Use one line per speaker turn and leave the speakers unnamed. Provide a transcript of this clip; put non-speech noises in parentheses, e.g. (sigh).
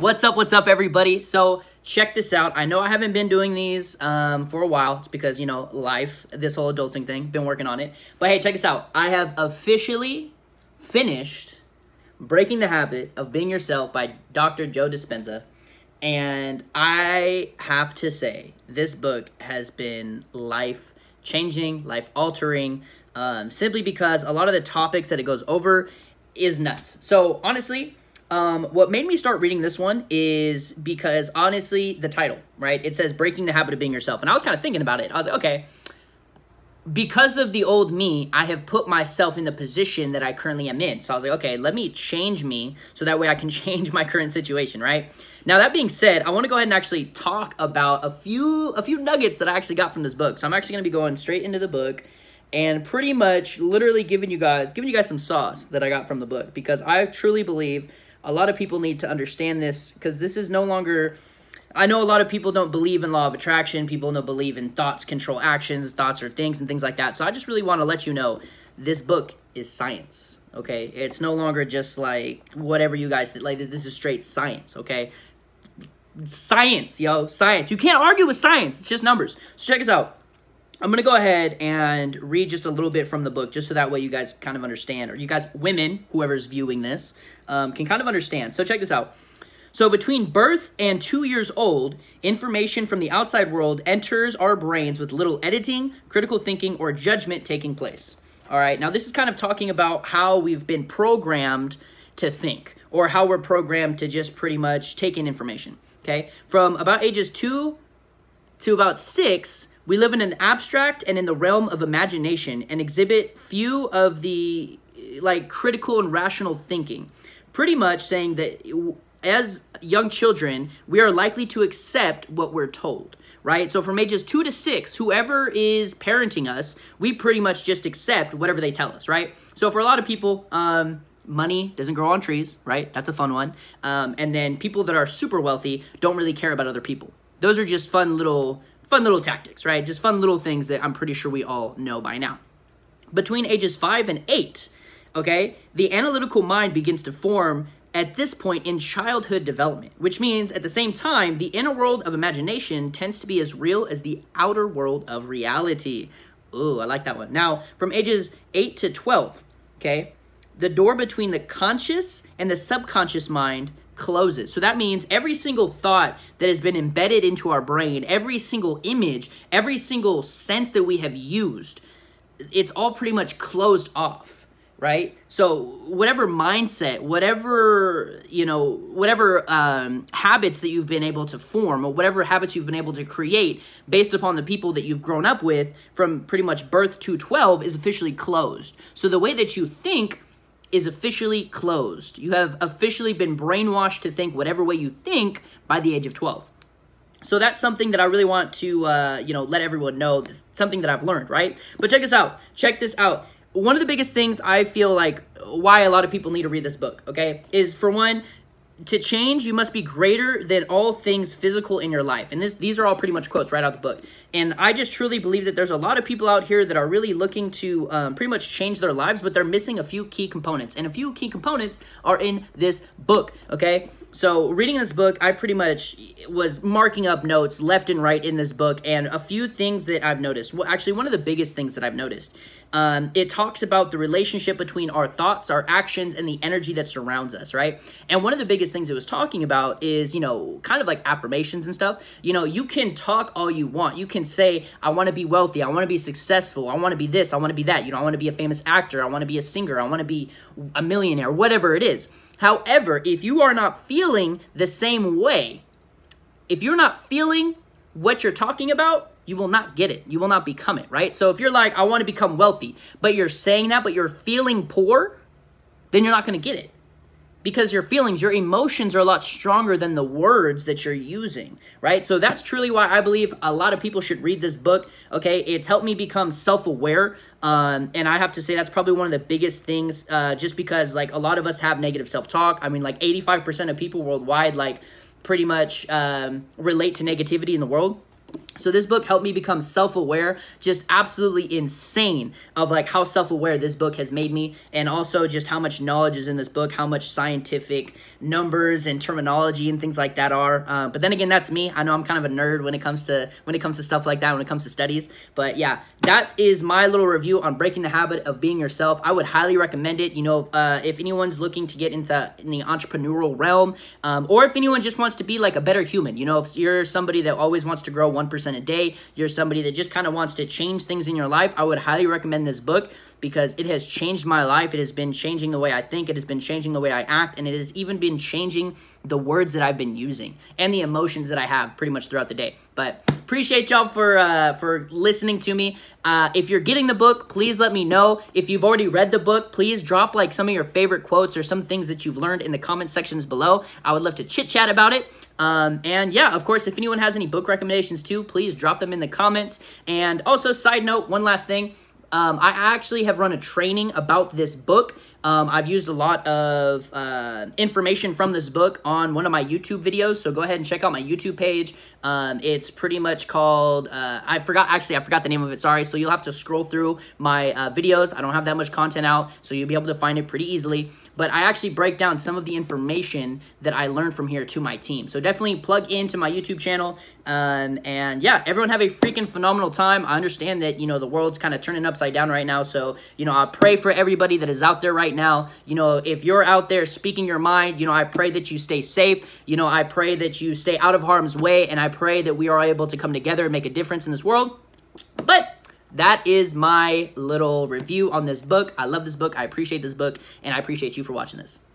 What's up, what's up, everybody? So check this out. I know I haven't been doing these um, for a while. It's because, you know, life, this whole adulting thing, been working on it. But hey, check this out. I have officially finished Breaking the Habit of Being Yourself by Dr. Joe Dispenza. And I have to say, this book has been life changing, life altering, um, simply because a lot of the topics that it goes over is nuts. So honestly, um, what made me start reading this one is because honestly, the title, right? It says Breaking the Habit of Being Yourself. And I was kind of thinking about it. I was like, okay, because of the old me, I have put myself in the position that I currently am in. So I was like, okay, let me change me so that way I can (laughs) change my current situation, right? Now that being said, I want to go ahead and actually talk about a few a few nuggets that I actually got from this book. So I'm actually going to be going straight into the book and pretty much literally giving you guys giving you guys some sauce that I got from the book because I truly believe a lot of people need to understand this because this is no longer. I know a lot of people don't believe in law of attraction. People don't believe in thoughts control actions, thoughts or things, and things like that. So I just really want to let you know this book is science. Okay, it's no longer just like whatever you guys like. This is straight science. Okay, science, yo, science. You can't argue with science. It's just numbers. So check us out. I'm going to go ahead and read just a little bit from the book, just so that way you guys kind of understand, or you guys, women, whoever's viewing this, um, can kind of understand. So check this out. So between birth and two years old, information from the outside world enters our brains with little editing, critical thinking, or judgment taking place. All right, now this is kind of talking about how we've been programmed to think, or how we're programmed to just pretty much take in information, okay? From about ages two to about six, we live in an abstract and in the realm of imagination and exhibit few of the like critical and rational thinking. Pretty much saying that as young children, we are likely to accept what we're told, right? So from ages 2 to 6, whoever is parenting us, we pretty much just accept whatever they tell us, right? So for a lot of people, um money doesn't grow on trees, right? That's a fun one. Um, and then people that are super wealthy don't really care about other people. Those are just fun little fun little tactics, right? Just fun little things that I'm pretty sure we all know by now. Between ages five and eight, okay, the analytical mind begins to form at this point in childhood development, which means at the same time, the inner world of imagination tends to be as real as the outer world of reality. Ooh, I like that one. Now, from ages 8 to 12, okay, the door between the conscious and the subconscious mind closes. So that means every single thought that has been embedded into our brain, every single image, every single sense that we have used, it's all pretty much closed off, right? So whatever mindset, whatever, you know, whatever um, habits that you've been able to form or whatever habits you've been able to create based upon the people that you've grown up with from pretty much birth to 12 is officially closed. So the way that you think – is officially closed. You have officially been brainwashed to think whatever way you think by the age of 12. So that's something that I really want to, uh, you know, let everyone know. It's something that I've learned, right? But check this out. Check this out. One of the biggest things I feel like why a lot of people need to read this book, okay, is for one, to change, you must be greater than all things physical in your life. And this, these are all pretty much quotes right out of the book. And I just truly believe that there's a lot of people out here that are really looking to um, pretty much change their lives, but they're missing a few key components. And a few key components are in this book, okay? So, reading this book, I pretty much was marking up notes left and right in this book, and a few things that I've noticed. Well, actually, one of the biggest things that I've noticed. Um, it talks about the relationship between our thoughts, our actions, and the energy that surrounds us, right? And one of the biggest things it was talking about is, you know, kind of like affirmations and stuff. You know, you can talk all you want. You can say, I want to be wealthy. I want to be successful. I want to be this. I want to be that. You know, I want to be a famous actor. I want to be a singer. I want to be a millionaire, whatever it is However, if you are not feeling the same way, if you're not feeling what you're talking about, you will not get it. You will not become it, right? So if you're like, I want to become wealthy, but you're saying that, but you're feeling poor, then you're not going to get it because your feelings, your emotions are a lot stronger than the words that you're using, right? So that's truly why I believe a lot of people should read this book. Okay, it's helped me become self aware. Um, and I have to say, that's probably one of the biggest things, uh, just because like a lot of us have negative self talk. I mean, like 85% of people worldwide, like pretty much um, relate to negativity in the world. So this book helped me become self-aware, just absolutely insane of like how self-aware this book has made me and also just how much knowledge is in this book, how much scientific numbers and terminology and things like that are. Uh, but then again, that's me. I know I'm kind of a nerd when it comes to when it comes to stuff like that, when it comes to studies. But yeah, that is my little review on Breaking the Habit of Being Yourself. I would highly recommend it. You know, uh, if anyone's looking to get into in the entrepreneurial realm um, or if anyone just wants to be like a better human, you know, if you're somebody that always wants to grow 1% a day, you're somebody that just kind of wants to change things in your life, I would highly recommend this book because it has changed my life. It has been changing the way I think, it has been changing the way I act, and it has even been changing the words that I've been using and the emotions that I have pretty much throughout the day. But appreciate y'all for uh, for listening to me. Uh, if you're getting the book, please let me know. If you've already read the book, please drop like some of your favorite quotes or some things that you've learned in the comment sections below. I would love to chit chat about it. Um, and yeah, of course, if anyone has any book recommendations too, please drop them in the comments. And also, side note, one last thing. Um, I actually have run a training about this book. Um, I've used a lot of uh, information from this book on one of my YouTube videos, so go ahead and check out my YouTube page. Um, it's pretty much called, uh, I forgot, actually, I forgot the name of it, sorry. So you'll have to scroll through my uh, videos. I don't have that much content out, so you'll be able to find it pretty easily. But I actually break down some of the information that I learned from here to my team. So definitely plug into my YouTube channel. Um, and yeah, everyone have a freaking phenomenal time. I understand that, you know, the world's kind of turning upside down right now. So, you know, I pray for everybody that is out there right now. You know, if you're out there speaking your mind, you know, I pray that you stay safe. You know, I pray that you stay out of harm's way. And I pray that we are able to come together and make a difference in this world. But that is my little review on this book. I love this book. I appreciate this book. And I appreciate you for watching this.